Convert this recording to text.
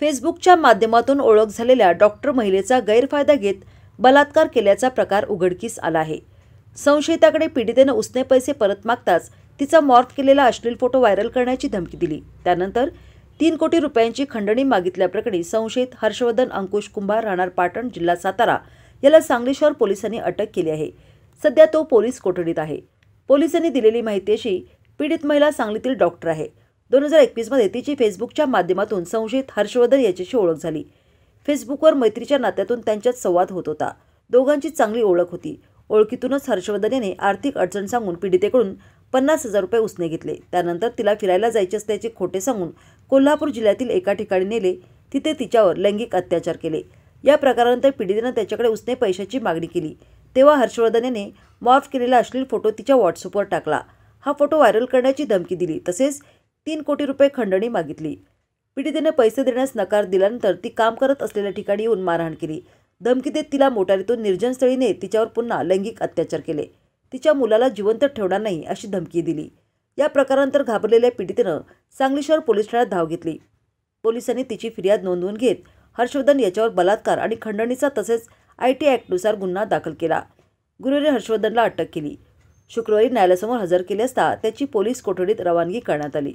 फेसबुकच्या माध्यमातून ओळख झालेल्या डॉक्टर महिलेचा गैरफायदा घेत बलात्कार केल्याचा प्रकार उघडकीस आला आहे संशयिताकडे पीडितेनं उसने पैसे परत मागताच तिचा मॉर्फ केलेला अश्लील फोटो व्हायरल करण्याची धमकी दिली त्यानंतर तीन कोटी रुपयांची खंडणी मागितल्याप्रकरणी संशयित हर्षवर्धन अंकुश कुंभार राहणार पाटण जिल्हा सातारा याला सांगली शहर पोलिसांनी अटक केली आहे सध्या तो पोलीस कोठडीत आहे पोलिसांनी दिलेली माहिती अशी पीडित महिला सांगलीतील डॉक्टर आहे दोन हजार एकवीसमध्ये तिची फेसबुकच्या माध्यमातून संशयित हर्षवर्धन याच्याशी ओळख झाली फेसबुकवर मैत्रीच्या नात्यातून त्यांच्यात संवाद होत होता दोघांची चांगली ओळख होती ओळखीतूनच हर्षवर्धन याने आर्थिक अडचण सांगून पीडितेकडून पन्नास हजार रुपये उसने घेतले त्यानंतर तिला फिरायला जायचे असल्याचे खोटे सांगून कोल्हापूर जिल्ह्यातील एका ठिकाणी नेले तिथे तिच्यावर लैंगिक अत्याचार केले या प्रकारानंतर पीडितेनं त्याच्याकडे उसने पैशाची मागणी केली तेव्हा हर्षवर्धन याने माफ केलेला अश्लील फोटो तिच्या व्हॉट्सअपवर टाकला हा फोटो व्हायरल करण्याची धमकी दिली तसेच तीन कोटी रुपये खंडणी मागितली पीडितेने पैसे देण्यास नकार दिल्यानंतर ती काम करत असलेल्या ठिकाणी येऊन मारहाण केली धमकी देत तिला मोटारीतून निर्जनस्थळीने तिच्यावर पुन्हा लैंगिक अत्याचार केले तिच्या मुलाला जिवंत ठेवणार नाही अशी धमकी दिली या प्रकारानंतर घाबरलेल्या पीडितेनं सांगली शहर पोलीस ठाण्यात धाव घेतली पोलिसांनी तिची फिर्याद नोंदवून घेत हर्षवर्धन याच्यावर बलात्कार आणि खंडणीचा तसेच आय टी ॲक्टनुसार गुन्हा दाखल केला गुरुवारी हर्षवर्धनला अटक केली शुक्रवारी न्यायालयासमोर हजर केले असता त्याची पोलीस कोठडीत रवानगी करण्यात आली